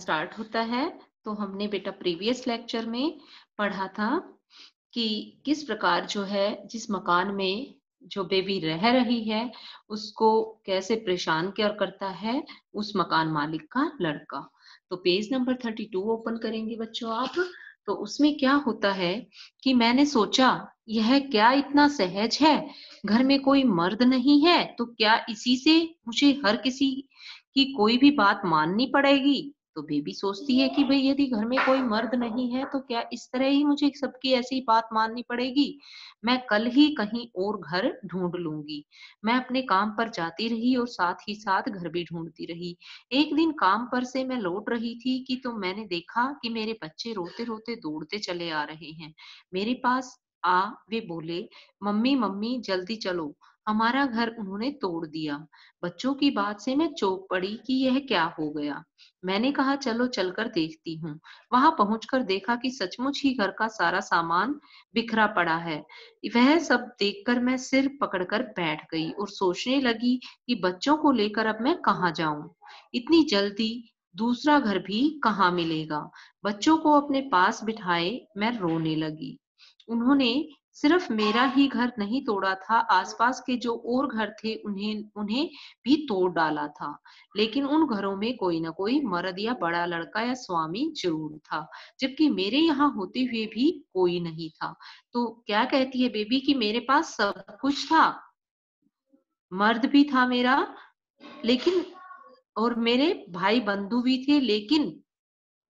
start होता है तो हमने बेटा प्रीवियस लेक्चर में पढ़ा था कि किस प्रकार जो है जिस मकान में जो बेबी रह रही है उसको कैसे परेशान क्या करता है उस मकान मालिक का लड़का तो page number thirty two open करेंगे बच्चों आप तो उसमें क्या होता है कि मैंने सोचा यह क्या इतना सहज है घर में कोई मर्द नहीं है तो क्या इसी से मुझे हर किसी की कोई भी बात माननी पड़ेगी तो बेबी सोचती है कि भाई यदि घर में कोई मर्द नहीं है तो क्या इस तरह ही मुझे सबकी ऐसी बात माननी पड़ेगी मैं कल ही कहीं और घर ढूंढ लूंगी मैं अपने काम पर जाती रही और साथ ही साथ घर भी ढूंढती रही एक दिन काम पर से मैं लौट रही थी कि तो मैंने देखा कि मेरे बच्चे रोते रोते दौड़ते चले आ रहे हैं मेरे पास आ वे बोले मम्मी मम्मी जल्दी चलो हमारा घर उन्होंने तोड़ दिया बच्चों की बात से मैं चौंक पड़ी कि यह क्या हो गया मैंने कहा चलो चलकर देखती हूँ वहां पहुंचकर देखा कि सचमुच ही घर का सारा सामान बिखरा पड़ा है वह सब देखकर मैं सिर पकड़कर बैठ गई और सोचने लगी कि बच्चों को लेकर अब मैं कहाँ जाऊं इतनी जल्दी दूसरा घर भी कहाँ मिलेगा बच्चों को अपने पास बिठाए मैं रोने लगी उन्होंने सिर्फ मेरा ही घर नहीं तोड़ा था आसपास के जो और घर थे उन्हें उन्हें भी तोड़ डाला था लेकिन उन घरों में कोई ना कोई मर्द या बड़ा लड़का या स्वामी जरूर था जबकि मेरे यहाँ होते हुए भी कोई नहीं था तो क्या कहती है बेबी कि मेरे पास सब कुछ था मर्द भी था मेरा लेकिन और मेरे भाई बंधु भी थे लेकिन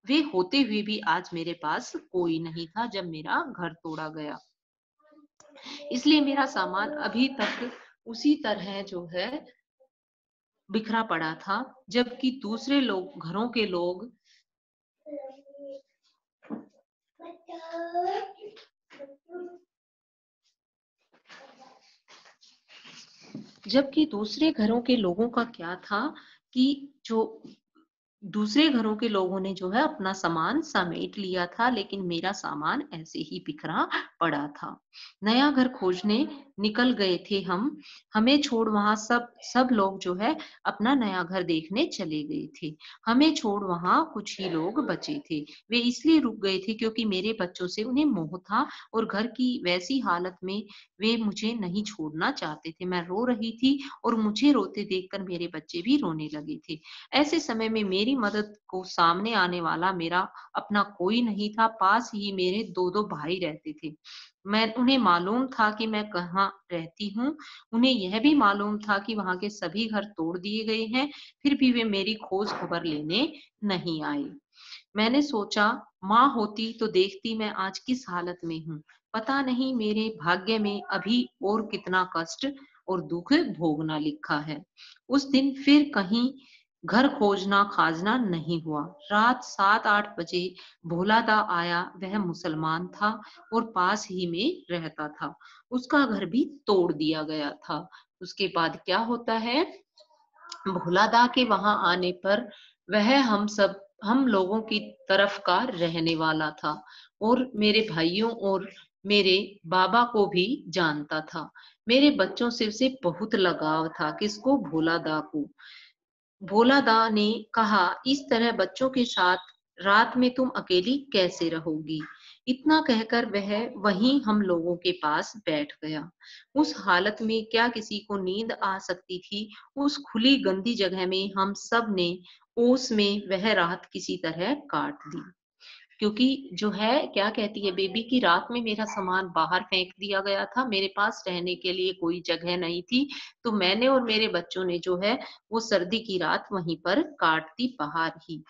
वे होते हुए भी आज मेरे पास कोई नहीं था जब मेरा घर तोड़ा गया इसलिए मेरा सामान अभी तक उसी तरह जो है बिखरा पड़ा था जबकि दूसरे लोग घरों के लोग जबकि दूसरे घरों के लोगों का क्या था कि जो दूसरे घरों के लोगों ने जो है अपना सामान समेट लिया था लेकिन मेरा सामान ऐसे ही बिखरा पड़ा था नया घर खोजने निकल गए थे हम हमें छोड़ वहां सब सब लोग जो है अपना नया घर देखने चले गए थे हमें छोड़ वहां कुछ ही लोग बचे थे वे इसलिए रुक गए थे क्योंकि मेरे बच्चों से उन्हें मोह था और घर की वैसी हालत में वे मुझे नहीं छोड़ना चाहते थे मैं रो रही थी और मुझे रोते देखकर मेरे बच्चे भी रोने लगे थे ऐसे समय में मेरी मेरी मदद को सामने आने वाला मेरा अपना कोई नहीं था पास ही मेरे दो दो भाई रहते थे मैं उन्हें मालूम था कि मैं कहाँ रहती हूँ उन्हें यह भी मालूम था कि वहां के सभी घर तोड़ दिए गए हैं फिर भी वे मेरी खोज खबर लेने नहीं आए मैंने सोचा माँ होती तो देखती मैं आज किस हालत में हूँ पता नहीं मेरे भाग्य में अभी और कितना कष्ट और दुख भोगना लिखा है उस दिन फिर कहीं घर खोजना खाजना नहीं हुआ रात सात आठ बजे भोलादा आया वह मुसलमान था और पास ही में रहता था उसका घर भी तोड़ दिया गया था उसके बाद क्या होता है भोलादा के वहां आने पर वह हम सब हम लोगों की तरफ का रहने वाला था और मेरे भाइयों और मेरे बाबा को भी जानता था मेरे बच्चों से उसे बहुत लगाव था किसको भोला दा को भोला दा ने कहा इस तरह बच्चों के साथ रात में तुम अकेली कैसे रहोगी इतना कहकर वह वहीं हम लोगों के पास बैठ गया उस हालत में क्या किसी को नींद आ सकती थी उस खुली गंदी जगह में हम सब ने ओस में वह रात किसी तरह काट दी क्योंकि जो है क्या कहती है बेबी की रात में मेरा सामान बाहर फेंक दिया गया था मेरे पास रहने के लिए कोई जगह नहीं थी तो मैंने और मेरे बच्चों ने जो है वो सर्दी की रात वहीं पर काट दी बाहर ही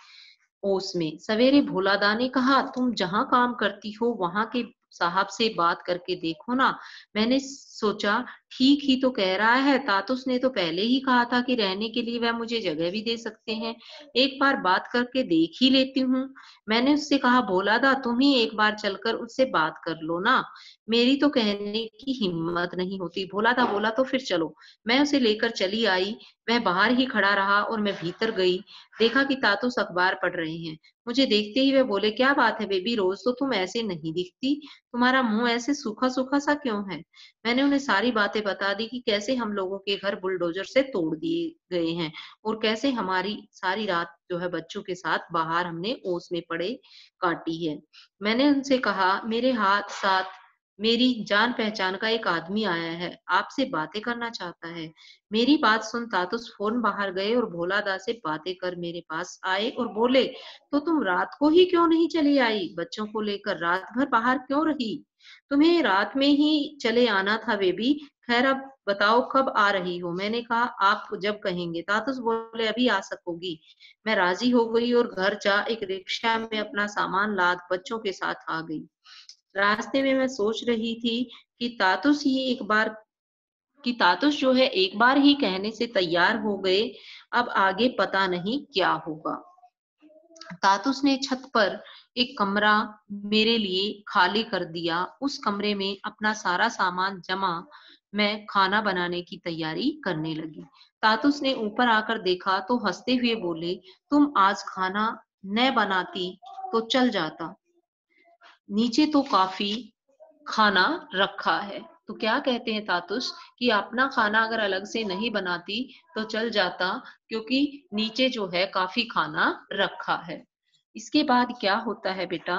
ओस में सवेरे भोलादा ने कहा तुम जहां काम करती हो वहां के साहब से बात करके देखो ना मैंने सोचा ठीक ही तो कह रहा है तातुस ने तो पहले ही कहा था कि रहने के लिए वह मुझे जगह भी दे सकते हैं एक बार बात करके देख ही लेती हूँ मैंने उससे कहा भोला दा तुम ही एक बार चलकर उससे बात कर लो ना मेरी तो कहने की हिम्मत नहीं होती भोला था बोला तो फिर चलो मैं उसे लेकर चली आई वह बाहर ही खड़ा रहा और मैं भीतर गई देखा कि तातुस अखबार पढ़ रहे हैं मुझे देखते ही वह बोले क्या बात है बेबी रोज तो तुम ऐसे नहीं दिखती तुम्हारा मुंह ऐसे सूखा सूखा सा क्यों है मैंने उन्हें सारी बातें बता दी कि कैसे हम लोगों के घर बुलडोजर से तोड़ दिए गए हैं और कैसे हमारी सारी रात जो है बच्चों के साथ बाहर हमने ओस में पड़े काटी है मैंने उनसे कहा मेरे हाथ साथ मेरी जान पहचान का एक आदमी आया है आपसे बातें करना चाहता है मेरी बात सुन तातुस फोन बाहर गए और भोला दास से बातें कर मेरे पास आए और बोले तो तुम रात को ही क्यों नहीं चली आई बच्चों को लेकर रात भर बाहर क्यों रही तुम्हें रात में ही चले आना था बेबी खैर अब बताओ कब आ रही हो मैंने कहा आप जब कहेंगे तातुस बोले अभी आ सकोगी मैं राजी हो गई और घर जा एक रिक्शा में अपना सामान लाद बच्चों के साथ आ गई रास्ते में मैं सोच रही थी कि तातुस ही एक बार कि तातुस जो है एक बार ही कहने से तैयार हो गए अब आगे पता नहीं क्या होगा तातुस ने छत पर एक कमरा मेरे लिए खाली कर दिया उस कमरे में अपना सारा सामान जमा मैं खाना बनाने की तैयारी करने लगी तातुस ने ऊपर आकर देखा तो हंसते हुए बोले तुम आज खाना न बनाती तो चल जाता नीचे तो काफी खाना रखा है तो क्या कहते हैं तातुस कि अपना खाना अगर अलग से नहीं बनाती तो चल जाता क्योंकि नीचे जो है काफी खाना रखा है इसके बाद क्या होता है बेटा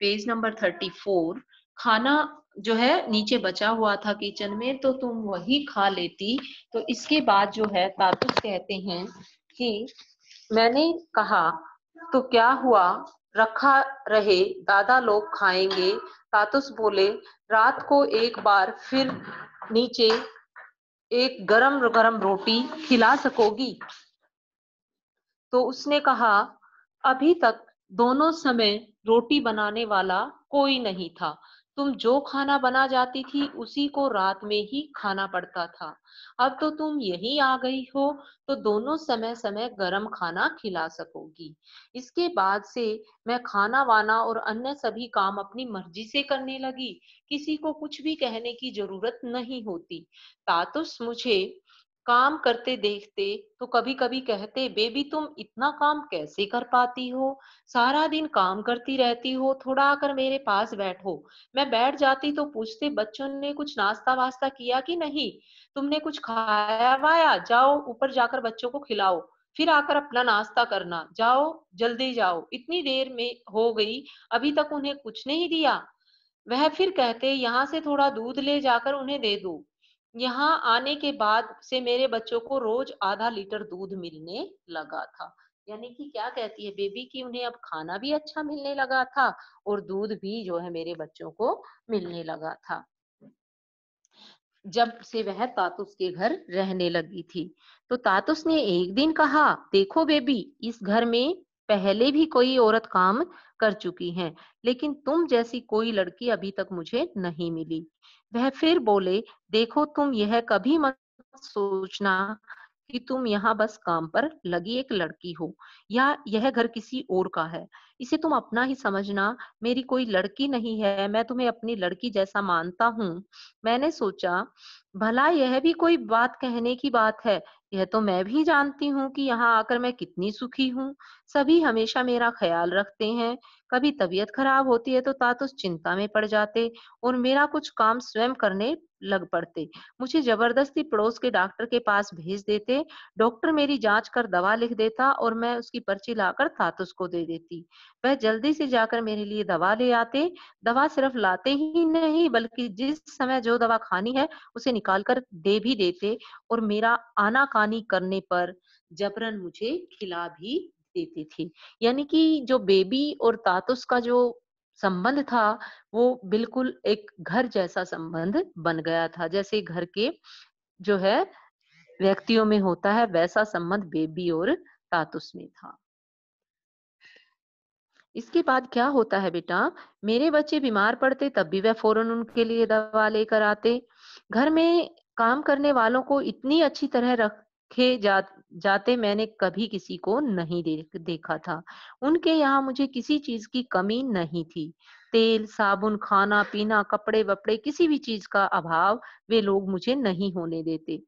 पेज नंबर थर्टी फोर खाना जो है नीचे बचा हुआ था किचन में तो तुम वही खा लेती तो इसके बाद जो है तातुस कहते हैं कि मैंने कहा तो क्या हुआ रखा रहे दादा लोग खाएंगे तातुस बोले रात को एक बार फिर नीचे एक गरम गरम रोटी खिला सकोगी तो उसने कहा अभी तक दोनों समय रोटी बनाने वाला कोई नहीं था तुम जो खाना बना जाती थी उसी को रात में ही खाना पड़ता था अब तो तुम यही आ गई हो तो दोनों समय समय गर्म खाना खिला सकोगी इसके बाद से मैं खाना वाना और अन्य सभी काम अपनी मर्जी से करने लगी किसी को कुछ भी कहने की जरूरत नहीं होती तातुस मुझे काम करते देखते तो कभी कभी कहते बेबी तुम इतना काम कैसे कर पाती हो सारा दिन काम करती रहती हो थोड़ा आकर मेरे पास बैठो मैं बैठ जाती तो पूछते बच्चों ने कुछ नाश्ता वास्ता किया कि नहीं तुमने कुछ खाया वाया जाओ ऊपर जाकर बच्चों को खिलाओ फिर आकर अपना नाश्ता करना जाओ जल्दी जाओ इतनी देर में हो गई अभी तक उन्हें कुछ नहीं दिया वह फिर कहते यहाँ से थोड़ा दूध ले जाकर उन्हें दे दो यहाँ आने के बाद से मेरे बच्चों को रोज आधा लीटर दूध मिलने लगा था यानी कि क्या कहती है बेबी की उन्हें अब खाना भी अच्छा मिलने लगा था और दूध भी जो है मेरे बच्चों को मिलने लगा था जब से वह तातुस के घर रहने लगी थी तो तातुस ने एक दिन कहा देखो बेबी इस घर में पहले भी कोई औरत काम कर चुकी है लेकिन तुम जैसी कोई लड़की अभी तक मुझे नहीं मिली वह फिर बोले देखो तुम यह कभी मत सोचना कि तुम यहाँ बस काम पर लगी एक लड़की हो या यह घर किसी और का है इसे तुम अपना ही समझना मेरी कोई लड़की नहीं है मैं तुम्हें अपनी लड़की जैसा मानता हूँ मैंने सोचा भला यह भी कोई बात कहने की बात है यह तो मैं भी जानती हूँ कि यहाँ आकर मैं कितनी सुखी हूँ सभी हमेशा मेरा ख्याल रखते हैं कभी तबीयत खराब होती है तो तातुस चिंता में पड़ जाते और मेरा कुछ काम स्वयं करने लग पड़ते मुझे जबरदस्ती पड़ोस के डॉक्टर के पास भेज देते डॉक्टर मेरी जांच कर दवा लिख देता और मैं उसकी पर्ची लाकर तातुस को दे देती वह जल्दी से जाकर मेरे लिए दवा ले आते दवा सिर्फ लाते ही नहीं बल्कि जिस समय जो दवा खानी है उसे निकाल कर दे भी देते और मेरा आनाकानी करने पर जबरन मुझे खिला भी देते थे यानी कि जो बेबी और तातुस का जो संबंध था वो बिल्कुल एक घर जैसा संबंध बन गया था जैसे घर के जो है व्यक्तियों में होता है वैसा संबंध बेबी और तातुस में था इसके बाद क्या होता है बेटा मेरे बच्चे बीमार पड़ते तब भी वह फौरन उनके लिए दवा लेकर आते घर में काम करने वालों को इतनी अच्छी तरह रखे जा जाते मैंने कभी किसी को नहीं दे, देखा था उनके यहाँ मुझे किसी चीज की कमी नहीं थी तेल साबुन खाना पीना कपड़े वपड़े किसी भी चीज का अभाव वे लोग मुझे नहीं होने देते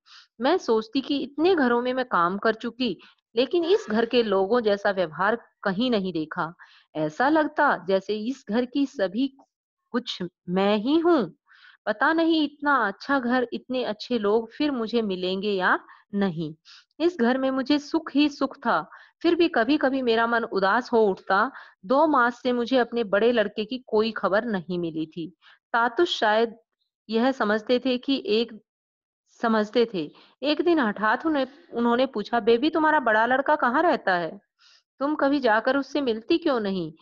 मैं सोचती कि इतने घरों में मैं काम कर चुकी लेकिन इस घर के लोगों जैसा व्यवहार कहीं नहीं देखा ऐसा लगता जैसे इस घर की सभी कुछ मैं ही हूँ पता नहीं इतना अच्छा घर इतने अच्छे लोग फिर मुझे मिलेंगे या नहीं इस घर में मुझे सुख ही सुख था फिर भी कभी कभी मेरा मन उदास हो उठता दो मास से मुझे अपने बड़े लड़के की कोई खबर नहीं मिली थी तातुस शायद यह समझते थे कि एक समझते थे एक दिन हठात उन्हें उन्होंने पूछा बेबी तुम्हारा बड़ा लड़का कहाँ रहता है तुम कभी जाकर उससे मिलती क्यों नहीं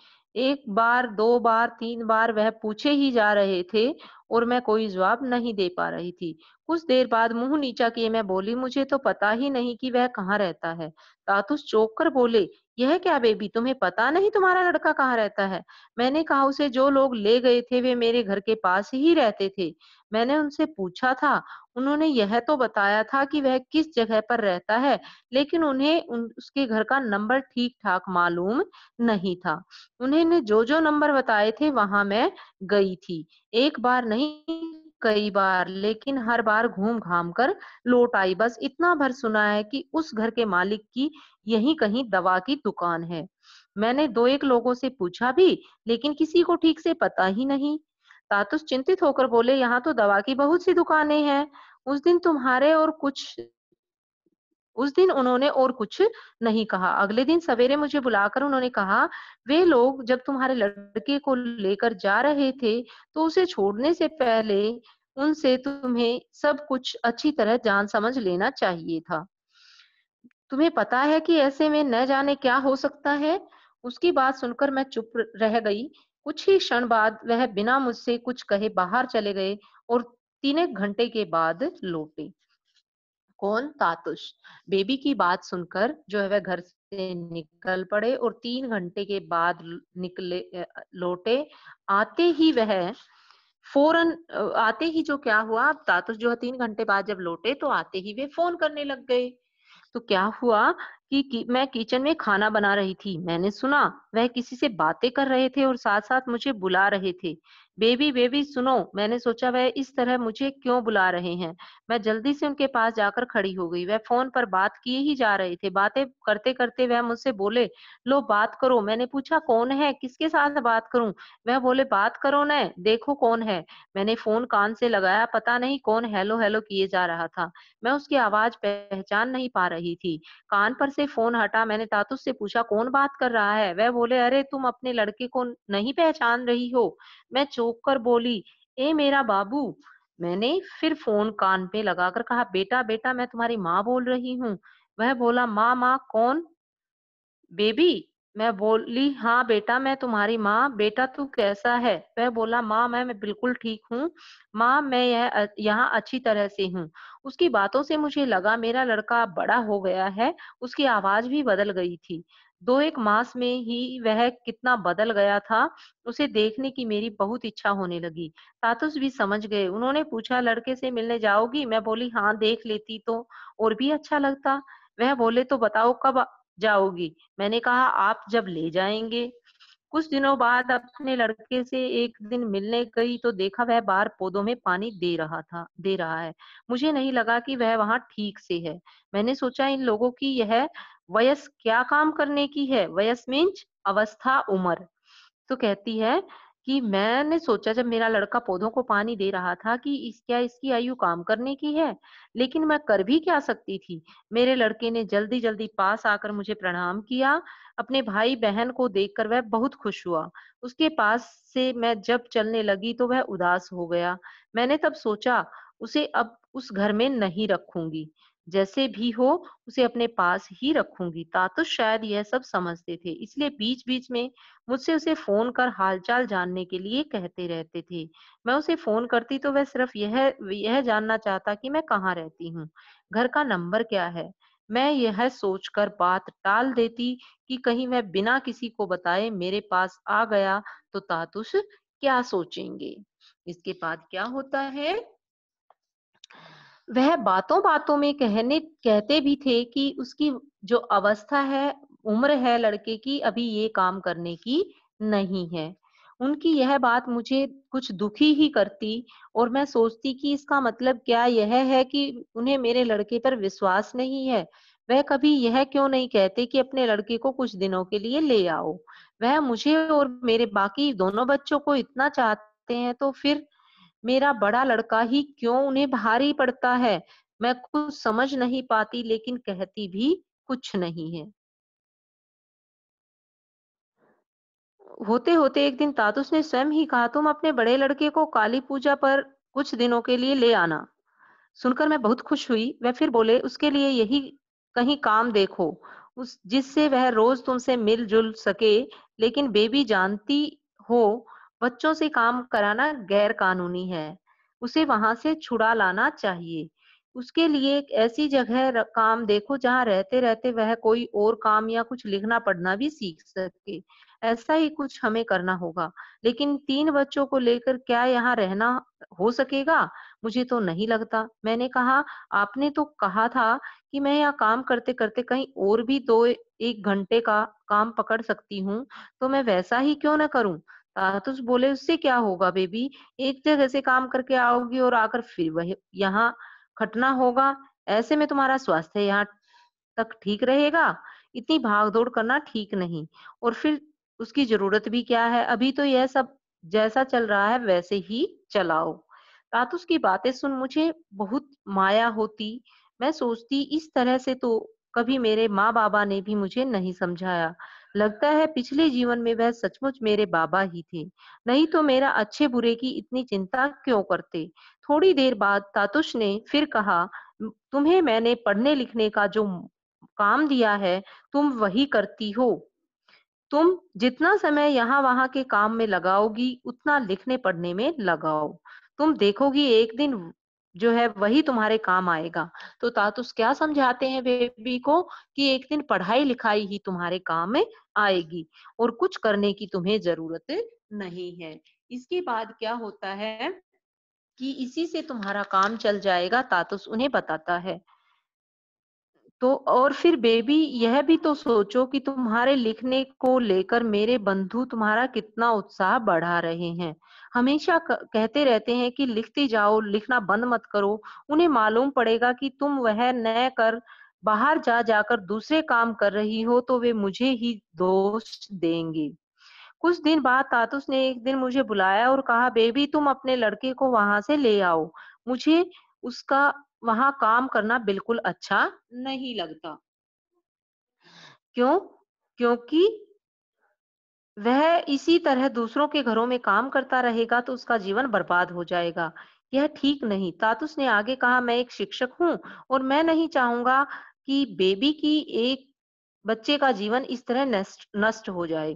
एक बार दो बार तीन बार वह पूछे ही जा रहे थे और मैं कोई जवाब नहीं दे पा रही थी कुछ देर बाद मुंह नीचा किए मैं बोली मुझे तो पता ही नहीं कि वह कहाँ रहता है तातुस चौक कर बोले यह क्या बेबी तुम्हें पता नहीं तुम्हारा लड़का कहाँ रहता है मैंने कहा उसे जो लोग ले गए थे वे मेरे घर के पास ही रहते थे मैंने उनसे पूछा था उन्होंने यह तो बताया था कि वह किस जगह पर रहता है लेकिन उन्हें उन, उसके घर का नंबर ठीक ठाक मालूम नहीं था उन्होंने जो जो नंबर बताए थे वहां मैं गई थी एक बार नहीं कई बार लेकिन हर बार घूम घाम कर लौट आई बस इतना भर सुना है कि उस घर के मालिक की यही कहीं दवा की दुकान है मैंने दो एक लोगों से पूछा भी लेकिन किसी को ठीक से पता ही नहीं तातुस चिंतित होकर बोले यहाँ तो दवा की बहुत सी दुकानें हैं उस दिन तुम्हारे और कुछ उस दिन उन्होंने और कुछ नहीं कहा अगले दिन सवेरे मुझे बुलाकर उन्होंने कहा वे लोग जब तुम्हारे लड़के को लेकर जा रहे थे तो उसे छोड़ने से पहले उनसे तुम्हें सब कुछ अच्छी तरह जान समझ लेना चाहिए था तुम्हें पता है कि ऐसे में न जाने क्या हो सकता है उसकी बात सुनकर मैं चुप रह गई कुछ ही क्षण बाद वह बिना मुझसे कुछ कहे बाहर चले गए और तीन घंटे के बाद लौटे कौन तातुश बेबी की बात सुनकर जो है वह घर से निकल पड़े और तीन घंटे के बाद निकले लौटे आते ही वह फोरन आते ही जो क्या हुआ तातुष जो है तीन घंटे बाद जब लौटे तो आते ही वे फोन करने लग गए तो क्या हुआ कि, कि मैं किचन में खाना बना रही थी मैंने सुना वह किसी से बातें कर रहे थे और साथ साथ मुझे बुला रहे थे बेबी बेबी सुनो मैंने सोचा वह इस तरह मुझे क्यों बुला रहे हैं मैं जल्दी से उनके पास जाकर खड़ी हो गई वह फोन पर बात किए ही जा रहे थे बातें करते करते वह मुझसे बोले लो बात करो मैंने पूछा कौन है किसके साथ बात करूं वह बोले बात करो न देखो कौन है मैंने फोन कान से लगाया पता नहीं कौन हेलो हेलो किए जा रहा था मैं उसकी आवाज पहचान नहीं पा रही थी कान पर से फोन हटा मैंने तातुस से पूछा कौन बात कर रहा है वह बोले अरे तुम अपने लड़के को नहीं पहचान रही हो मैं चौक कर बोली ए मेरा बाबू मैंने फिर फोन कान पे लगाकर कहा बेटा बेटा मैं तुम्हारी माँ बोल रही हूँ वह बोला माँ माँ कौन बेबी मैं बोली हाँ बेटा मैं तुम्हारी माँ बेटा तू कैसा है वह बोला माँ मैं, मैं बिल्कुल ठीक हूँ माँ मैं यह यहाँ अच्छी तरह से हूँ उसकी बातों से मुझे लगा मेरा लड़का बड़ा हो गया है उसकी आवाज भी बदल गई थी दो एक मास में ही वह कितना बदल गया था उसे देखने की मेरी बहुत इच्छा होने लगी तातुस भी समझ गए उन्होंने पूछा लड़के से मिलने जाओगी मैं बोली हाँ देख लेती तो और भी अच्छा लगता वह बोले तो बताओ कब जाओगी मैंने कहा आप जब ले जाएंगे कुछ दिनों बाद अपने लड़के से एक दिन मिलने गई तो देखा वह बाहर पौधों में पानी दे रहा था दे रहा है मुझे नहीं लगा कि वह वहां ठीक से है मैंने सोचा इन लोगों की यह वयस क्या काम करने की है वयस मीन्स अवस्था उम्र तो कहती है कि मैंने सोचा जब मेरा लड़का पौधों को पानी दे रहा था कि इस क्या इसकी आयु काम करने की है लेकिन मैं कर भी क्या सकती थी मेरे लड़के ने जल्दी जल्दी पास आकर मुझे प्रणाम किया अपने भाई बहन को देखकर वह बहुत खुश हुआ उसके पास से मैं जब चलने लगी तो वह उदास हो गया मैंने तब सोचा उसे अब उस घर में नहीं रखूंगी जैसे भी हो उसे अपने पास ही रखूंगी तातुस तो शायद यह सब समझते थे इसलिए बीच बीच में मुझसे उसे फोन कर हालचाल जानने के लिए कहते रहते थे मैं उसे फोन करती तो वह सिर्फ यह यह जानना चाहता कि मैं कहाँ रहती हूँ घर का नंबर क्या है मैं यह सोचकर बात टाल देती कि कहीं वह बिना किसी को बताए मेरे पास आ गया तो तातुस क्या सोचेंगे इसके बाद क्या होता है वह बातों बातों में कहने कहते भी थे कि उसकी जो अवस्था है उम्र है लड़के की अभी ये काम करने की नहीं है उनकी यह बात मुझे कुछ दुखी ही करती और मैं सोचती कि इसका मतलब क्या यह है कि उन्हें मेरे लड़के पर विश्वास नहीं है वह कभी यह क्यों नहीं कहते कि अपने लड़के को कुछ दिनों के लिए ले आओ वह मुझे और मेरे बाकी दोनों बच्चों को इतना चाहते हैं तो फिर मेरा बड़ा लड़का ही क्यों उन्हें भारी पड़ता है मैं कुछ समझ नहीं पाती लेकिन कहती भी कुछ नहीं है होते होते एक दिन तातुस ने स्वयं ही कहा तुम अपने बड़े लड़के को काली पूजा पर कुछ दिनों के लिए ले आना सुनकर मैं बहुत खुश हुई वह फिर बोले उसके लिए यही कहीं काम देखो उस जिससे वह रोज तुमसे मिलजुल सके लेकिन बेबी जानती हो बच्चों से काम कराना गैर कानूनी है उसे वहां से छुड़ा लाना चाहिए उसके लिए एक ऐसी जगह काम देखो जहाँ रहते रहते वह कोई और काम या कुछ लिखना पढ़ना भी सीख सके ऐसा ही कुछ हमें करना होगा लेकिन तीन बच्चों को लेकर क्या यहाँ रहना हो सकेगा मुझे तो नहीं लगता मैंने कहा आपने तो कहा था कि मैं यहाँ काम करते करते कहीं और भी दो एक घंटे का काम पकड़ सकती हूँ तो मैं वैसा ही क्यों ना करूँ तो बोले उससे क्या होगा बेबी एक जगह से काम करके आओगी और आकर फिर वह यहाँ खटना होगा ऐसे में तुम्हारा स्वास्थ्य यहाँ तक ठीक रहेगा इतनी भाग दौड़ करना ठीक नहीं और फिर उसकी जरूरत भी क्या है अभी तो यह सब जैसा चल रहा है वैसे ही चलाओ रातुस की बातें सुन मुझे बहुत माया होती मैं सोचती इस तरह से तो कभी मेरे माँ बाबा ने भी मुझे नहीं समझाया लगता है पिछले जीवन में वह सचमुच मेरे बाबा ही थे नहीं तो मेरा अच्छे बुरे की इतनी चिंता क्यों करते थोड़ी देर बाद तातुष ने फिर कहा तुम्हें मैंने पढ़ने लिखने का जो काम दिया है तुम वही करती हो तुम जितना समय यहाँ वहां के काम में लगाओगी उतना लिखने पढ़ने में लगाओ तुम देखोगी एक दिन जो है वही तुम्हारे काम आएगा तो तातुस क्या समझाते हैं बेबी को कि एक दिन पढ़ाई लिखाई ही तुम्हारे काम में आएगी और कुछ करने की तुम्हें जरूरत नहीं है इसके बाद क्या होता है कि इसी से तुम्हारा काम चल जाएगा तातुस उन्हें बताता है तो और फिर बेबी यह भी तो सोचो कि तुम्हारे लिखने को लेकर मेरे बंधु तुम्हारा कितना उत्साह बढ़ा रहे हैं हमेशा कहते रहते हैं कि लिखते जाओ लिखना बंद मत करो उन्हें मालूम पड़ेगा कि तुम वह न कर बाहर जा जाकर दूसरे काम कर रही हो तो वे मुझे ही दोष देंगे कुछ दिन बाद तातुस ने एक दिन मुझे बुलाया और कहा बेबी तुम अपने लड़के को वहां से ले आओ मुझे उसका वहां काम करना बिल्कुल अच्छा नहीं लगता क्यों क्योंकि वह इसी तरह दूसरों के घरों में काम करता रहेगा तो उसका जीवन बर्बाद हो जाएगा यह ठीक नहीं तातुस ने आगे कहा मैं एक शिक्षक हूं और मैं नहीं चाहूंगा कि बेबी की एक बच्चे का जीवन इस तरह नष्ट हो जाए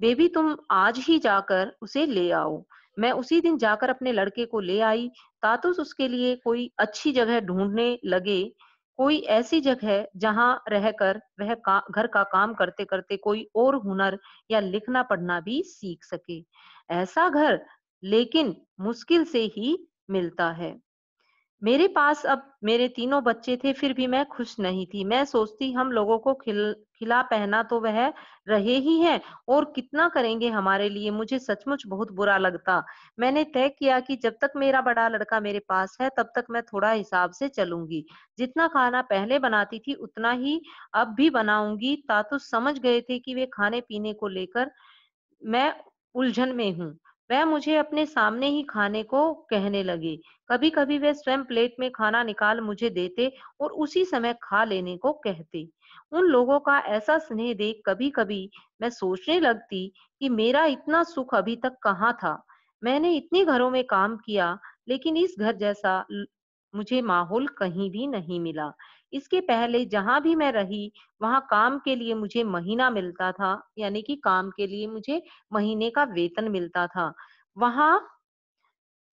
बेबी तुम आज ही जाकर उसे ले आओ मैं उसी दिन जाकर अपने लड़के को ले आई तातुस उसके लिए कोई अच्छी जगह ढूंढने लगे कोई ऐसी जगह जहां रहकर वह का, घर का काम करते करते कोई और हुनर या लिखना पढ़ना भी सीख सके ऐसा घर लेकिन मुश्किल से ही मिलता है मेरे पास अब मेरे तीनों बच्चे थे फिर भी मैं खुश नहीं थी मैं सोचती हम लोगों को खिल खिला पहना तो वह रहे ही हैं और कितना करेंगे हमारे लिए मुझे सचमुच बहुत बुरा लगता मैंने तय किया कि जब तक मेरा बड़ा लड़का मेरे पास है तब तक मैं थोड़ा हिसाब से चलूंगी जितना खाना पहले बनाती थी उतना ही अब भी बनाऊंगी तातुस समझ गए थे कि वे खाने पीने को लेकर मैं उलझन में हूँ वह मुझे अपने सामने ही खाने को कहने लगे कभी कभी वह स्वयं प्लेट में खाना निकाल मुझे देते और उसी समय खा लेने को कहते उन लोगों का ऐसा स्नेह देख कभी कभी मैं सोचने लगती कि मेरा इतना सुख अभी तक कहाँ था मैंने इतने घरों में काम किया लेकिन इस घर जैसा मुझे माहौल कहीं भी नहीं मिला इसके पहले जहां भी मैं रही वहां काम के लिए मुझे महीना मिलता था यानी कि काम के लिए मुझे महीने का वेतन मिलता था वहां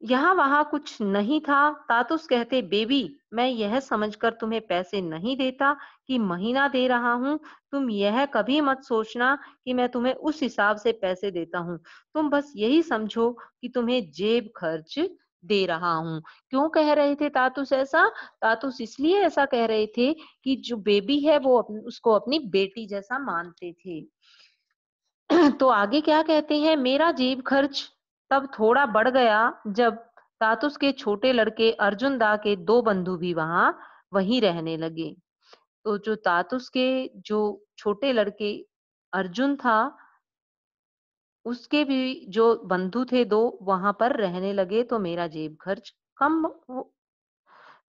यहाँ वहां कुछ नहीं था तातुस कहते बेबी मैं यह समझकर तुम्हें पैसे नहीं देता कि महीना दे रहा हूं तुम यह कभी मत सोचना कि मैं तुम्हें उस हिसाब से पैसे देता हूँ तुम बस यही समझो कि तुम्हें जेब खर्च दे रहा हूँ क्यों कह रहे थे तातुस ऐसा तातुस इसलिए ऐसा कह रहे थे कि जो बेबी है वो उसको अपनी बेटी जैसा मानते थे तो आगे क्या कहते हैं मेरा जेब खर्च तब थोड़ा बढ़ गया जब तातुस के छोटे लड़के अर्जुन दा के दो बंधु भी वहां वहीं रहने लगे तो जो तातुस के जो छोटे लड़के अर्जुन था उसके भी जो बंधु थे दो वहां पर रहने लगे तो मेरा जेब खर्च कम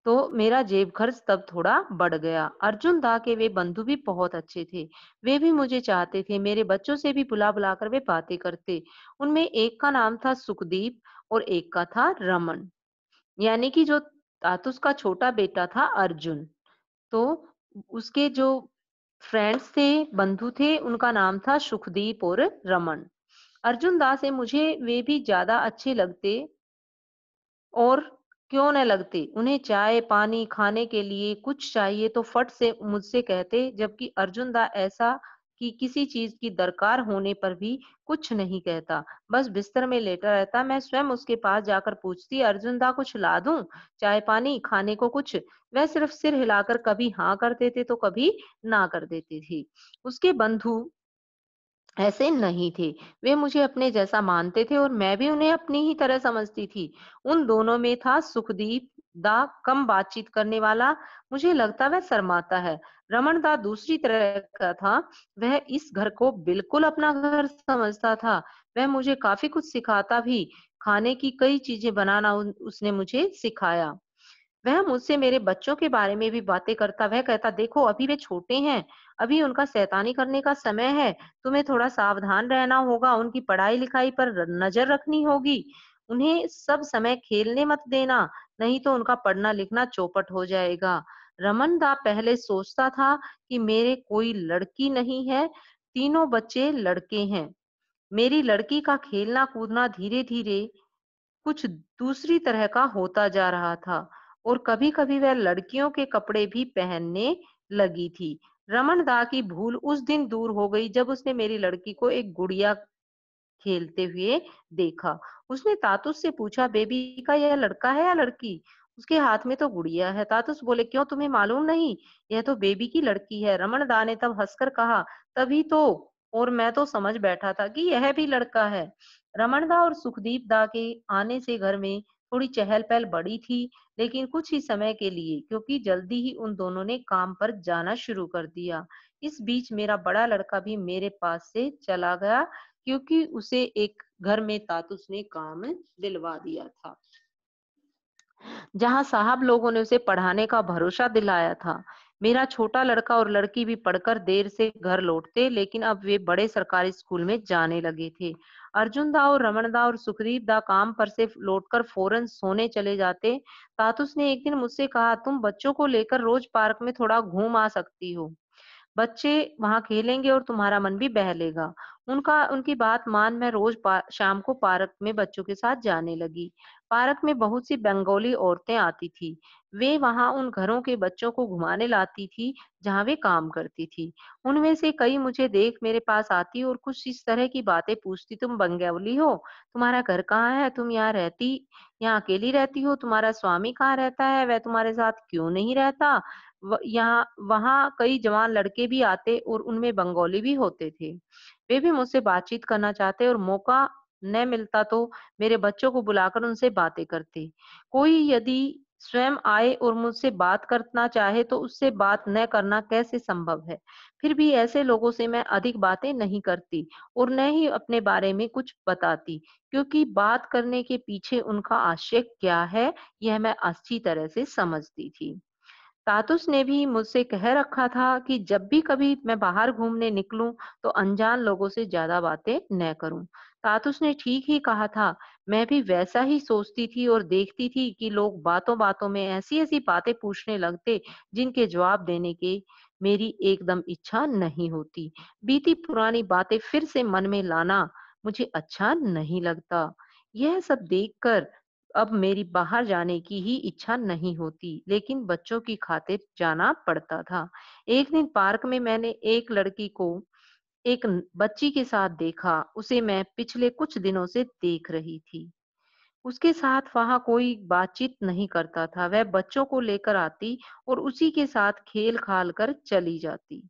तो मेरा जेब खर्च तब थोड़ा बढ़ गया अर्जुन दा के वे बंधु भी बहुत अच्छे थे वे भी मुझे चाहते थे मेरे बच्चों से भी बुला बुलाकर वे बातें करते उनमें एक का नाम था सुखदीप और एक का था रमन यानी कि जो तातुस का छोटा बेटा था अर्जुन तो उसके जो फ्रेंड्स थे बंधु थे उनका नाम था सुखदीप और रमन अर्जुन दास है मुझे वे भी ज्यादा अच्छे लगते और क्यों न लगते उन्हें चाय पानी खाने के लिए कुछ चाहिए तो फट से मुझसे कहते जबकि अर्जुन दा ऐसा कि किसी चीज की दरकार होने पर भी कुछ नहीं कहता बस बिस्तर में लेटा रहता मैं स्वयं उसके पास जाकर पूछती अर्जुन दा कुछ ला दूं चाय पानी खाने को कुछ वह सिर्फ सिर हिलाकर कभी हाँ कर देते तो कभी ना कर देती थी उसके बंधु ऐसे नहीं थे वे मुझे अपने जैसा मानते थे और मैं भी उन्हें अपनी ही तरह समझती थी उन दोनों में था सुखदीप दा कम बातचीत करने वाला मुझे लगता वह शर्माता है रमन दा दूसरी तरह का था वह इस घर को बिल्कुल अपना घर समझता था वह मुझे काफी कुछ सिखाता भी खाने की कई चीजें बनाना उसने मुझे सिखाया वह मुझसे मेरे बच्चों के बारे में भी बातें करता वह कहता देखो अभी वे छोटे हैं अभी उनका सैतानी करने का समय है तुम्हें थोड़ा सावधान रहना होगा उनकी पढ़ाई लिखाई पर नजर रखनी होगी उन्हें सब समय खेलने मत देना नहीं तो उनका पढ़ना लिखना चौपट हो जाएगा रमन दा पहले सोचता था कि मेरे कोई लड़की नहीं है तीनों बच्चे लड़के हैं मेरी लड़की का खेलना कूदना धीरे धीरे कुछ दूसरी तरह का होता जा रहा था और कभी कभी वह लड़कियों के कपड़े भी पहनने लगी थी रमन दा की भूल उस दिन दूर हो गई जब उसने मेरी लड़की को एक गुड़िया खेलते हुए देखा उसने तातुस से पूछा बेबी का यह लड़का है या लड़की उसके हाथ में तो गुड़िया है तातुस बोले क्यों तुम्हें मालूम नहीं यह तो बेबी की लड़की है रमन दा ने तब हंसकर कहा तभी तो और मैं तो समझ बैठा था कि यह भी लड़का है रमन दा और सुखदीप दा के आने से घर में थोड़ी चहल पहल बड़ी थी लेकिन कुछ ही समय के लिए क्योंकि जल्दी ही उन दोनों ने काम पर जाना शुरू कर दिया इस बीच मेरा बड़ा लड़का भी मेरे पास से चला गया क्योंकि उसे एक घर में तातुस ने काम दिलवा दिया था जहां साहब लोगों ने उसे पढ़ाने का भरोसा दिलाया था मेरा छोटा लड़का और लड़की भी पढ़कर देर से घर लौटते लेकिन अब वे बड़े सरकारी स्कूल में जाने लगे थे अर्जुन दा और रमन दा और सुखदीप दा काम पर से लौटकर फौरन सोने चले जाते तातुस ने एक दिन मुझसे कहा तुम बच्चों को लेकर रोज पार्क में थोड़ा घूम आ सकती हो बच्चे वहां खेलेंगे और तुम्हारा मन भी बहलेगा उनका उनकी बात मान मैं रोज शाम को पार्क में बच्चों के साथ जाने लगी पार्क में बहुत सी बंगाली औरतें आती थी वे वहां उन घरों के बच्चों को घुमाने लाती थी जहां वे काम करती थी उनमें से कई मुझे देख मेरे पास आती और कुछ इस तरह की बातें पूछती तुम बंगैवली हो तुम्हारा घर कहाँ है तुम यहाँ रहती यहाँ अकेली रहती हो तुम्हारा स्वामी कहाँ रहता है वह तुम्हारे साथ क्यों नहीं रहता यहाँ वहाँ कई जवान लड़के भी आते और उनमें बंगाली भी होते थे वे भी मुझसे बातचीत करना चाहते और मौका न मिलता तो मेरे बच्चों को बुलाकर उनसे बातें करते कोई यदि स्वयं आए और मुझसे बात करना चाहे तो उससे बात न करना कैसे संभव है फिर भी ऐसे लोगों से मैं अधिक बातें नहीं करती और न ही अपने बारे में कुछ बताती क्योंकि बात करने के पीछे उनका आशय क्या है यह मैं अच्छी तरह से समझती थी तातुस ने भी मुझसे कह रखा था कि जब भी कभी मैं बाहर घूमने निकलूं तो अनजान लोगों से ज्यादा बातें न करूं तातुस ने ठीक ही कहा था मैं भी वैसा ही सोचती थी और देखती थी कि लोग बातों बातों में ऐसी ऐसी बातें पूछने लगते जिनके जवाब देने के मेरी एकदम इच्छा नहीं होती बीती पुरानी बातें फिर से मन में लाना मुझे अच्छा नहीं लगता यह सब देखकर अब मेरी बाहर जाने की ही इच्छा नहीं होती लेकिन बच्चों की खातिर जाना पड़ता था एक दिन पार्क में मैंने एक लड़की को एक बच्ची के साथ देखा उसे मैं पिछले कुछ दिनों से देख रही थी उसके साथ वहां कोई बातचीत नहीं करता था वह बच्चों को लेकर आती और उसी के साथ खेल खाल कर चली जाती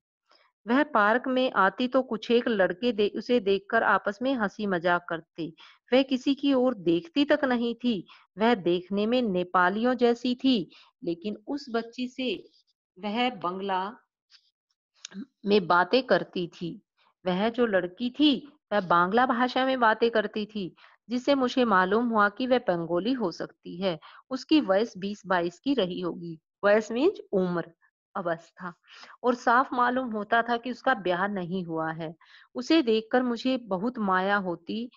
वह पार्क में आती तो कुछ एक लड़के दे, उसे देखकर आपस में हंसी मजाक करते वह किसी की ओर देखती तक नहीं थी वह देखने में नेपालियों जैसी थी लेकिन उस बच्ची से वह बंगला में बातें करती थी वह जो लड़की थी वह बांग्ला भाषा में बातें करती थी जिससे मुझे मालूम हुआ कि वह बंगोली हो सकती है उसकी वयस बीस बाईस की रही होगी वयस मीन्स उम्र अवस्था और साफ मालूम होता था कि उसका ब्याह नहीं हुआ है उसे देखकर मुझे बहुत माया होती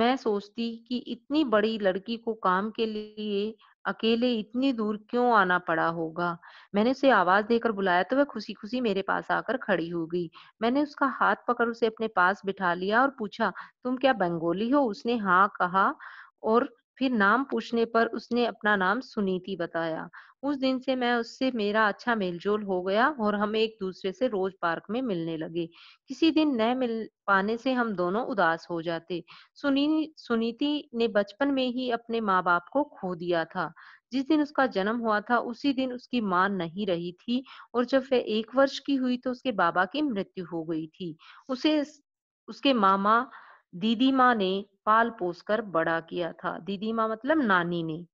मैं सोचती कि इतनी बड़ी लड़की को काम के लिए अकेले इतनी दूर क्यों आना पड़ा होगा मैंने उसे आवाज देकर बुलाया तो वह खुशी खुशी मेरे पास आकर खड़ी हो गई मैंने उसका हाथ पकड़ उसे अपने पास बिठा लिया और पूछा तुम क्या बंगोली हो उसने हाँ कहा और फिर नाम पूछने पर उसने अपना नाम सुनीति बताया उस दिन से मैं उससे मेरा अच्छा मेलजोल हो गया और हम एक दूसरे से रोज पार्क में मिलने लगे किसी दिन न मिल पाने से हम दोनों उदास हो जाते सुनी सुनीति ने बचपन में ही अपने माँ बाप को खो दिया था जिस दिन उसका जन्म हुआ था उसी दिन उसकी मां नहीं रही थी और जब वह एक वर्ष की हुई तो उसके बाबा की मृत्यु हो गई थी उसे उसके मामा दीदी माँ ने पाल पोस कर बड़ा किया था दीदी माँ मतलब नानी ने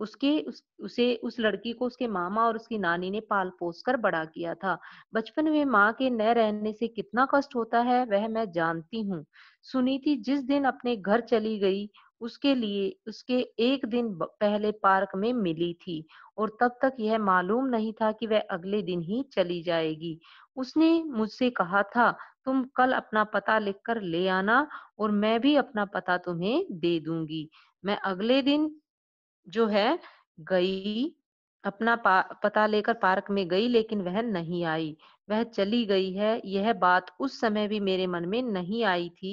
उसके उस, उसे उस लड़की को उसके मामा और उसकी नानी ने पाल पोस कर बड़ा किया था बचपन में माँ के न रहने से कितना कष्ट होता है वह मैं जानती हूँ सुनीति जिस दिन अपने घर चली गई उसके लिए उसके एक दिन पहले पार्क में मिली थी और तब तक यह मालूम नहीं था कि वह अगले दिन ही चली जाएगी उसने मुझसे कहा था तुम कल अपना पता लिखकर ले आना और मैं भी अपना पता तुम्हें दे दूंगी मैं अगले दिन जो है गई अपना पता लेकर पार्क में गई लेकिन वह नहीं आई वह चली गई है यह बात उस समय भी मेरे मन में नहीं आई थी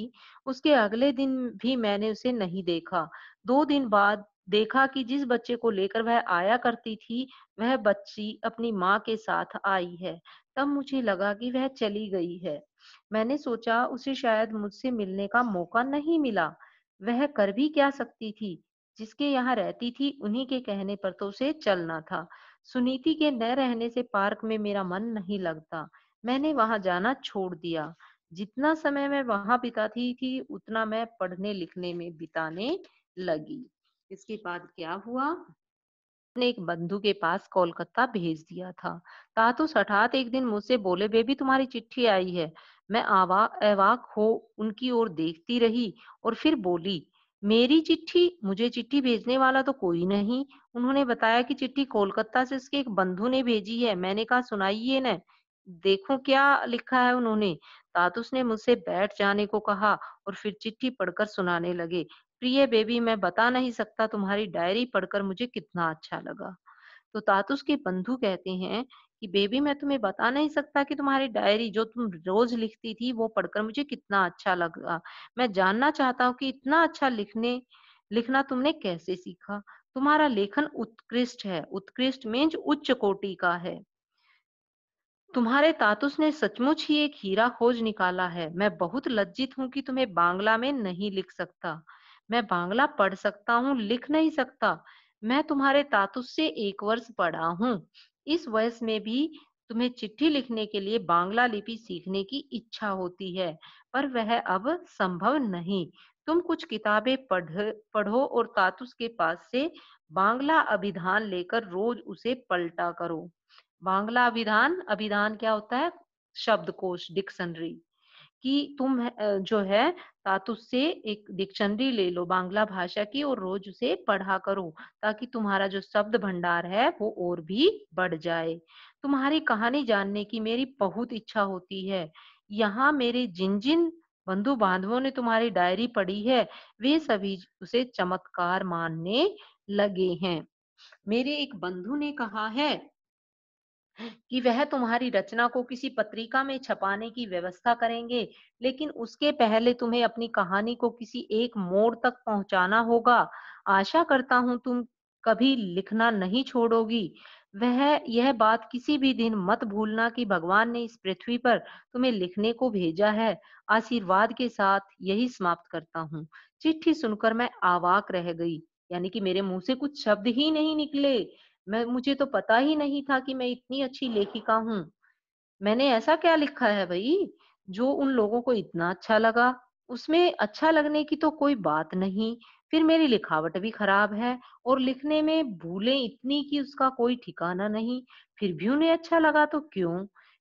उसके अगले दिन भी मैंने उसे नहीं देखा दो दिन बाद देखा कि जिस बच्चे को लेकर वह आया करती थी वह बच्ची अपनी माँ के साथ आई है तब मुझे लगा कि वह चली गई है मैंने सोचा उसे शायद मुझसे मिलने का मौका नहीं मिला वह कर भी क्या सकती थी जिसके यहाँ रहती थी उन्हीं के कहने पर तो उसे चलना था सुनीति के न रहने से पार्क में मेरा मन नहीं लगता मैंने वहां जाना छोड़ दिया जितना समय मैं वहां बिताती थी उतना मैं पढ़ने लिखने में बिताने लगी इसके बाद क्या हुआ ने एक बंधु के पास कोलकाता भेज दिया था तातो सठात एक दिन मुझसे बोले बेबी तुम्हारी चिट्ठी आई है मैं आवा अवाक हो उनकी ओर देखती रही और फिर बोली मेरी चिट्ठी मुझे चिट्ठी भेजने वाला तो कोई नहीं उन्होंने बताया कि चिट्ठी कोलकाता से उसके एक बंधु ने भेजी है मैंने कहा सुनाइए न देखो क्या लिखा है उन्होंने तातुस ने मुझसे बैठ जाने को कहा और फिर चिट्ठी पढ़कर सुनाने लगे प्रिय बेबी मैं बता नहीं सकता तुम्हारी डायरी पढ़कर मुझे कितना अच्छा लगा तो तातुस के बंधु कहते हैं कि बेबी मैं तुम्हें बता नहीं सकता कि तुम्हारी डायरी जो तुम रोज लिखती थी वो पढ़कर मुझे कितना अच्छा लगा मैं जानना चाहता हूँ कि इतना अच्छा लिखने लिखना तुमने कैसे सीखा तुम्हारा लेखन उत्कृष्ट है उत्कृष्ट मीन्स उच्च कोटि का है तुम्हारे तातुस ने सचमुच ही एक हीरा खोज निकाला है मैं बहुत लज्जित हूँ कि तुम्हें बांग्ला में नहीं लिख सकता मैं बांग्ला पढ़ सकता हूँ लिख नहीं सकता मैं तुम्हारे तातुस से एक वर्ष पढ़ा हूँ इस वयस में भी तुम्हें चिट्ठी लिखने के लिए बांग्ला लिपि सीखने की इच्छा होती है पर वह अब संभव नहीं तुम कुछ किताबें पढ़ पढ़ो और तातुस के पास से बांग्ला अभिधान लेकर रोज उसे पलटा करो बांग्ला अभिधान अभिधान क्या होता है शब्दकोश डिक्शनरी कि तुम जो है तातुस से एक डिक्शनरी ले लो बांग्ला भाषा की और रोज उसे पढ़ा करो ताकि तुम्हारा जो शब्द भंडार है वो और भी बढ़ जाए तुम्हारी कहानी जानने की मेरी बहुत इच्छा होती है यहाँ मेरे जिन जिन बंधु बांधवों ने तुम्हारी डायरी पढ़ी है वे सभी उसे चमत्कार मानने लगे हैं मेरे एक बंधु ने कहा है कि वह तुम्हारी रचना को किसी पत्रिका में छपाने की व्यवस्था करेंगे लेकिन उसके पहले तुम्हें अपनी कहानी को किसी एक मोड़ तक पहुंचाना होगा आशा करता हूं तुम कभी लिखना नहीं छोड़ोगी वह यह बात किसी भी दिन मत भूलना कि भगवान ने इस पृथ्वी पर तुम्हें लिखने को भेजा है आशीर्वाद के साथ यही समाप्त करता हूँ चिट्ठी सुनकर मैं आवाक रह गई यानी कि मेरे मुंह से कुछ शब्द ही नहीं निकले मैं मुझे तो पता ही नहीं था कि मैं इतनी अच्छी लेखिका हूं मैंने ऐसा क्या लिखा है भाई जो उन लोगों को इतना अच्छा लगा उसमें अच्छा लगने की तो कोई बात नहीं फिर मेरी लिखावट भी खराब है और लिखने में भूले इतनी कि उसका कोई ठिकाना नहीं फिर भी उन्हें अच्छा लगा तो क्यों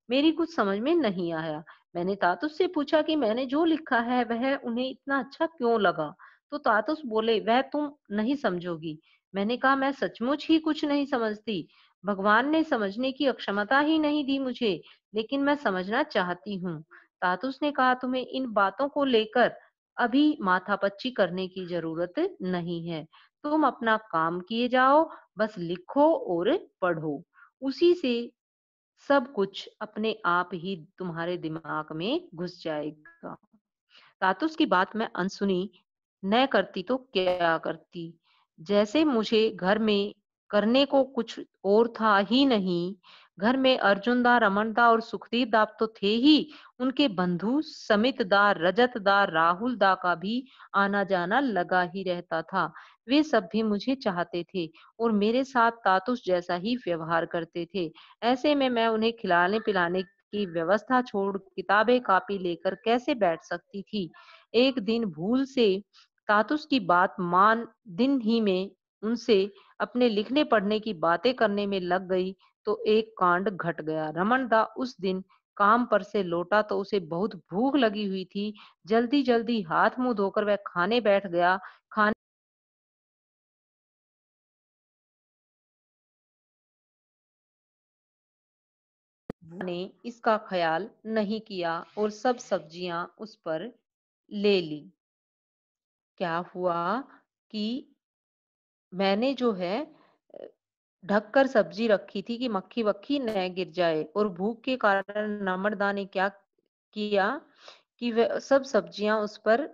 मेरी कुछ समझ में नहीं आया मैंने तातुस से पूछा कि मैंने जो लिखा है वह उन्हें इतना अच्छा क्यों लगा तो तातुस बोले वह तुम नहीं समझोगी मैंने कहा मैं सचमुच ही कुछ नहीं समझती भगवान ने समझने की अक्षमता ही नहीं दी मुझे लेकिन मैं समझना चाहती हूँ तातुस ने कहा तुम्हें इन बातों को लेकर अभी माथापच्ची करने की जरूरत नहीं है तुम अपना काम किए जाओ बस लिखो और पढ़ो उसी से सब कुछ अपने आप ही तुम्हारे दिमाग में घुस जाएगा तातुस की बात मैं अनसुनी न करती तो क्या करती जैसे मुझे घर में करने को कुछ और था ही नहीं घर में अर्जुन दा रमन दा और सुखदीप दा तो थे ही उनके बंधु समित दा रजत दा राहुल दा का भी आना जाना लगा ही रहता था वे सब भी मुझे चाहते थे और मेरे साथ तातुस जैसा ही व्यवहार करते थे ऐसे में मैं उन्हें खिलाने पिलाने की व्यवस्था छोड़ किताबें कापी लेकर कैसे बैठ सकती थी एक दिन भूल से तातुस की बात मान दिन ही में उनसे अपने लिखने पढ़ने की बातें करने में लग गई तो एक कांड घट गया रमन दा उस दिन काम पर से लौटा तो उसे बहुत भूख लगी हुई थी जल्दी जल्दी हाथ मुंह धोकर वह खाने बैठ गया खाने ने इसका ख्याल नहीं किया और सब सब्जियां उस पर ले ली क्या हुआ कि मैंने जो है ढककर सब्जी रखी थी कि मक्खी वक्खी न गिर जाए और भूख के कारण नमरदा ने क्या किया कि वह सब सब्जियां उस पर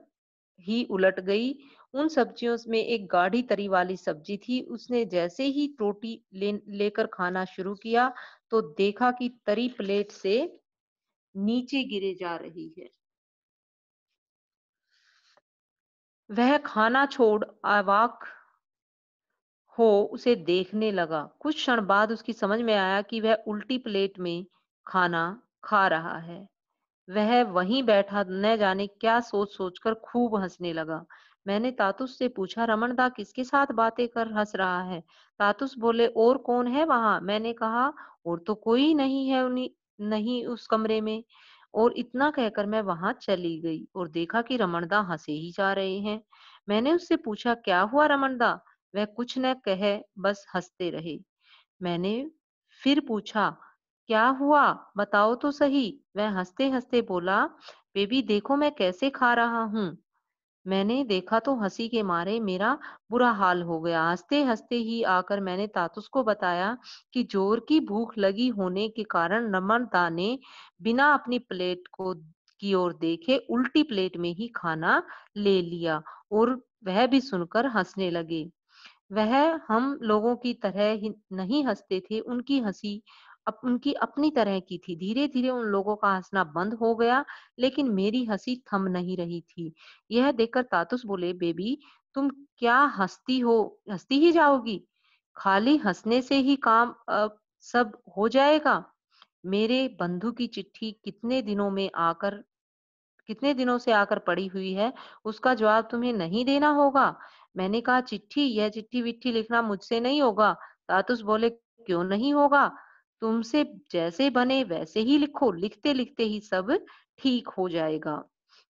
ही उलट गई उन सब्जियों में एक गाढ़ी तरी वाली सब्जी थी उसने जैसे ही रोटी ले लेकर खाना शुरू किया तो देखा कि तरी प्लेट से नीचे गिरे जा रही है वह खाना छोड़ अवाक हो उसे देखने लगा कुछ क्षण बाद उसकी समझ में आया कि वह उल्टी प्लेट में खाना खा रहा है वह वहीं बैठा न जाने क्या सोच सोचकर खूब हंसने लगा मैंने तातुस से पूछा दा किसके साथ बातें कर हंस रहा है तातुस बोले और कौन है वहां मैंने कहा और तो कोई नहीं है उन्हीं नहीं उस कमरे में और इतना कहकर मैं वहां चली गई और देखा कि रमणदा हंसे ही जा रहे हैं मैंने उससे पूछा क्या हुआ रमणदा वह कुछ न कहे बस हंसते रहे मैंने फिर पूछा क्या हुआ बताओ तो सही वह हंसते हंसते बोला बेबी देखो मैं कैसे खा रहा हूँ मैंने देखा तो हंसी के मारे मेरा बुरा हाल हो गया हंसते हंसते ही आकर मैंने तातुस को बताया कि जोर की भूख लगी होने के कारण नम्रता ने बिना अपनी प्लेट को की ओर देखे उल्टी प्लेट में ही खाना ले लिया और वह भी सुनकर हंसने लगे वह हम लोगों की तरह ही नहीं हंसते थे उनकी हंसी अप, उनकी अपनी तरह की थी धीरे धीरे उन लोगों का हंसना बंद हो गया लेकिन मेरी हंसी थम नहीं रही थी यह देखकर तातुस बोले बेबी तुम क्या हंसती हो हंसती ही जाओगी खाली हंसने से ही काम अब सब हो जाएगा मेरे बंधु की चिट्ठी कितने दिनों में आकर कितने दिनों से आकर पड़ी हुई है उसका जवाब तुम्हें नहीं देना होगा मैंने कहा चिट्ठी यह चिट्ठी विट्ठी लिखना मुझसे नहीं होगा तातुस बोले क्यों नहीं होगा तुमसे जैसे बने वैसे ही लिखो लिखते लिखते ही सब ठीक हो जाएगा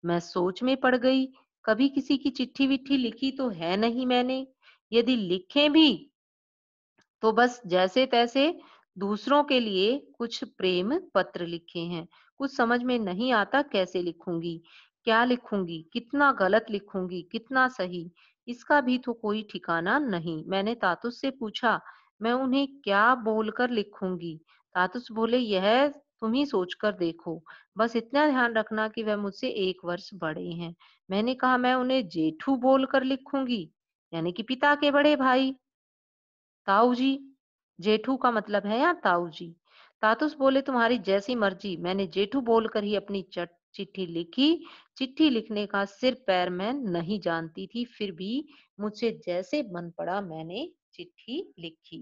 मैं सोच में पड़ गई कभी किसी की चिट्ठी विट्ठी लिखी तो है नहीं मैंने यदि लिखे भी तो बस जैसे तैसे दूसरों के लिए कुछ प्रेम पत्र लिखे हैं कुछ समझ में नहीं आता कैसे लिखूंगी क्या लिखूंगी कितना गलत लिखूंगी कितना सही इसका भी तो कोई ठिकाना नहीं मैंने तातुस से पूछा मैं उन्हें क्या बोलकर लिखूंगी तातुस बोले यह तुम ही सोचकर देखो बस इतना ध्यान रखना कि वह मुझसे एक वर्ष बड़े हैं मैंने कहा मैं उन्हें जेठू बोलकर लिखूंगी यानी कि पिता के बड़े भाई ताऊ जी जेठू का मतलब है या ताऊ जी तातुस बोले तुम्हारी जैसी मर्जी मैंने जेठू बोलकर ही अपनी चट चिट्ठी लिखी चिट्ठी लिखने का सिर पैर मैं नहीं जानती थी फिर भी मुझे जैसे मन पड़ा मैंने चिट्ठी लिखी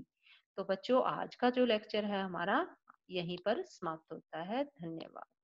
तो बच्चों आज का जो लेक्चर है हमारा यहीं पर समाप्त होता है धन्यवाद